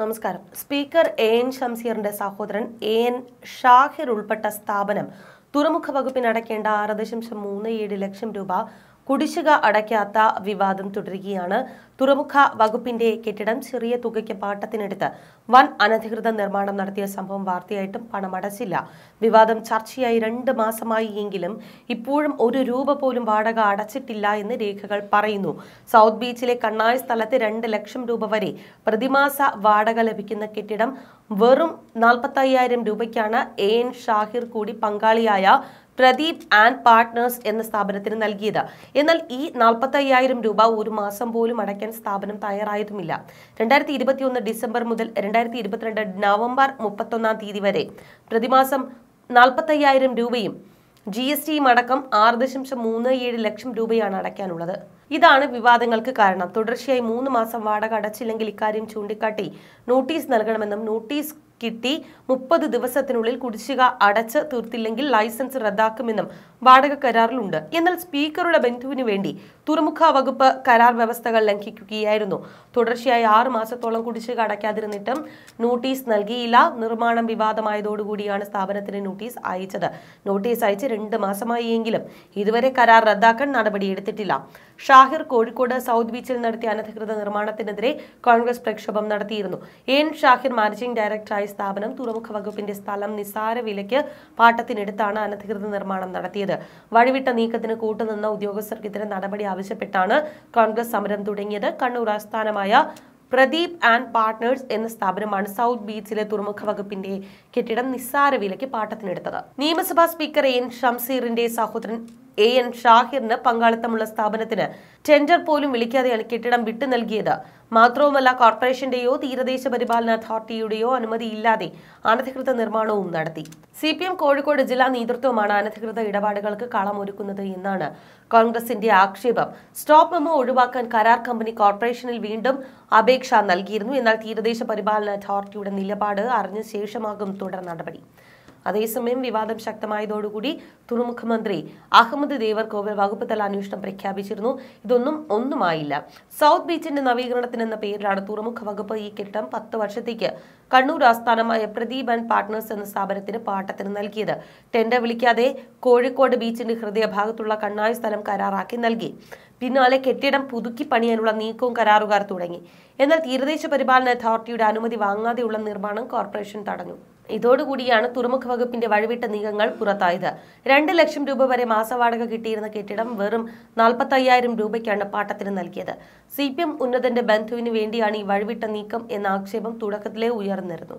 നമസ്കാരം speaker A N ഷംസീറിന്റെ സഹോദരൻ A N Shahir ഉൾപ്പെട്ട സ്ഥാപനം തുറമുഖ വകുപ്പിന് അടയ്ക്കേണ്ട ആറ് ദശാംശം മൂന്ന് ഏഴ് ലക്ഷം രൂപ കുടിശ്ശിക അടയ്ക്കാത്ത വിവാദം തുടരുകയാണ് തുറമുഖ വകുപ്പിന്റെ കെട്ടിടം ചെറിയ തുകയ്ക്ക് പാട്ടത്തിനെടുത്ത് വൻ അനധികൃത നിർമ്മാണം നടത്തിയ സംഭവം വാർത്തയായിട്ടും പണമടച്ചില്ല വിവാദം ചർച്ചയായി രണ്ട് മാസമായി എങ്കിലും ഇപ്പോഴും ഒരു രൂപ പോലും വാടക അടച്ചിട്ടില്ല എന്ന് രേഖകൾ പറയുന്നു സൗത്ത് ബീച്ചിലെ കണ്ണായ സ്ഥലത്ത് രണ്ട് ലക്ഷം രൂപ വരെ പ്രതിമാസ വാടക ലഭിക്കുന്ന കെട്ടിടം വെറും നാൽപ്പത്തയ്യായിരം രൂപയ്ക്കാണ് എ എൻ ഷാഹിർ കൂടി പങ്കാളിയായ പ്രദീപ് ആൻഡ് പാർട്ട്നേഴ്സ് എന്ന സ്ഥാപനത്തിന് നൽകിയത് എന്നാൽ ഈ നാൽപ്പത്തി രൂപ ഒരു മാസം പോലും അടയ്ക്കാൻ സ്ഥാപനം തയ്യാറായതുമില്ല രണ്ടായിരത്തി ഡിസംബർ മുതൽ രണ്ടായിരത്തി നവംബർ നവംബർ മുപ്പത്തൊന്നാം തീയതി വരെ പ്രതിമാസം നാൽപ്പത്തി രൂപയും ജി എസ് ടിയും അടക്കം ആറ് ദശാംശം മൂന്ന് ഏഴ് ലക്ഷം രൂപയാണ് അടയ്ക്കാനുള്ളത് ഇതാണ് വിവാദങ്ങൾക്ക് കാരണം തുടർച്ചയായി മൂന്ന് മാസം വാടക അടച്ചില്ലെങ്കിൽ ഇക്കാര്യം ചൂണ്ടിക്കാട്ടി നോട്ടീസ് നൽകണമെന്നും നോട്ടീസ് കിട്ടി മുപ്പത് ദിവസത്തിനുള്ളിൽ കുടിശ്ശിക അടച്ച് തീർത്തില്ലെങ്കിൽ ലൈസൻസ് റദ്ദാക്കുമെന്നും വാടക കരാറിലുണ്ട് എന്നാൽ സ്പീക്കറുടെ ബന്ധുവിന് വേണ്ടി തുറമുഖ വകുപ്പ് കരാർ വ്യവസ്ഥകൾ ലംഘിക്കുകയായിരുന്നു തുടർച്ചയായി ആറു മാസത്തോളം കുടിശ്ശിക അടയ്ക്കാതിരുന്നിട്ടും നോട്ടീസ് നൽകിയില്ല നിർമ്മാണം വിവാദമായതോടുകൂടിയാണ് സ്ഥാപനത്തിന് നോട്ടീസ് അയച്ചത് നോട്ടീസ് അയച്ച് രണ്ട് മാസമായെങ്കിലും ഇതുവരെ കരാർ റദ്ദാക്കാൻ നടപടിയെടുത്തിട്ടില്ല ഷാഹിർ കോഴിക്കോട് സൗത്ത് ബീച്ചിൽ നടത്തിയ അനധികൃത നിർമ്മാണത്തിനെതിരെ കോൺഗ്രസ് പ്രക്ഷോഭം നടത്തിയിരുന്നു എൻ ഷാഹിർ മാനേജിംഗ് ഡയറക്ടറായ സ്ഥാപനം തുറമുഖ വകുപ്പിന്റെ സ്ഥലം നിസ്സാര വിലയ്ക്ക് പാട്ടത്തിനെടുത്താണ് അനധികൃത നിർമ്മാണം നടത്തിയത് വഴിവിട്ട നീക്കത്തിന് കൂട്ടുനിന്ന ഉദ്യോഗസ്ഥർക്കെതിരെ നടപടി ആവശ്യപ്പെട്ടാണ് കോൺഗ്രസ് സമരം തുടങ്ങിയത് കണ്ണൂർ ആസ്ഥാനമായ പ്രദീപ് ആൻഡ് പാർട്ട്നേഴ്സ് എന്ന സ്ഥാപനമാണ് സൗത്ത് ബീച്ചിലെ തുറമുഖ വകുപ്പിന്റെ കെട്ടിടം നിസ്സാര വിലയ്ക്ക് പാട്ടത്തിനെടുത്തത് നിയമസഭാ സ്പീക്കർ എൻ ഷംസീറിന്റെ സഹോദരൻ എ എൻ ഷാഹിറിന് പങ്കാളിത്തമുള്ള സ്ഥാപനത്തിന് ടെൻഡർ പോലും വിളിക്കാതെയാണ് കെട്ടിടം വിട്ടു നൽകിയത് മാത്രവുമല്ല കോർപ്പറേഷന്റെയോ തീരദേശ പരിപാലന അതോറിറ്റിയുടെയോ അനുമതിയില്ലാതെ അനധികൃത നിർമ്മാണവും നടത്തി സി പി എം കോഴിക്കോട് ജില്ലാ നേതൃത്വമാണ് അനധികൃത ഇടപാടുകൾക്ക് കളമൊരുക്കുന്നത് എന്നാണ് കോൺഗ്രസിന്റെ ആക്ഷേപം സ്റ്റോപ്പ് മെമ്മോ ഒഴിവാക്കാൻ കരാർ കമ്പനി കോർപ്പറേഷനിൽ വീണ്ടും അപേക്ഷ നൽകിയിരുന്നു എന്നാൽ തീരദേശ പരിപാലന അതോറിറ്റിയുടെ നിലപാട് അറിഞ്ഞ ശേഷമാകും തുടർ നടപടി അതേസമയം വിവാദം ശക്തമായതോടുകൂടി തുറമുഖ മന്ത്രി അഹമ്മദ് ദേവർകോവിൽ വകുപ്പ് തല അന്വേഷണം പ്രഖ്യാപിച്ചിരുന്നു ഇതൊന്നും ഒന്നുമായില്ല സൗത്ത് ബീച്ചിന്റെ നവീകരണത്തിന് എന്ന പേരിലാണ് തുറമുഖ വകുപ്പ് ഈ കെട്ടിടം പത്ത് വർഷത്തേക്ക് കണ്ണൂർ ആസ്ഥാനമായ പ്രദീപ് ആൻഡ് പാർട്ട്നേഴ്സ് എന്ന സ്ഥാപനത്തിന് പാട്ടത്തിന് നൽകിയത് ടെൻഡർ വിളിക്കാതെ കോഴിക്കോട് ബീച്ചിന്റെ ഹൃദയഭാഗത്തുള്ള കണ്ണായ സ്ഥലം കരാറാക്കി നൽകി പിന്നാലെ കെട്ടിടം പുതുക്കി പണിയാനുള്ള നീക്കവും കരാറുകാർ തുടങ്ങി എന്നാൽ തീരദേശ പരിപാലന അതോറിറ്റിയുടെ അനുമതി വാങ്ങാതെയുള്ള നിർമ്മാണം കോർപ്പറേഷൻ തടഞ്ഞു ഇതോടുകൂടിയാണ് തുറമുഖ വകുപ്പിന്റെ വഴിവിട്ട നീക്കങ്ങൾ പുറത്തായത് രണ്ട് ലക്ഷം രൂപ വരെ മാസവാടക കിട്ടിയിരുന്ന കെട്ടിടം വെറും നാൽപ്പത്തയ്യായിരം രൂപയ്ക്കാണ് പാട്ടത്തിന് നൽകിയത് സി പി എം ഉന്നതന്റെ ബന്ധുവിന് വേണ്ടിയാണ് ഈ വഴിവിട്ട നീക്കം എന്ന ആക്ഷേപം തുടക്കത്തിലേ ഉയർന്നിരുന്നു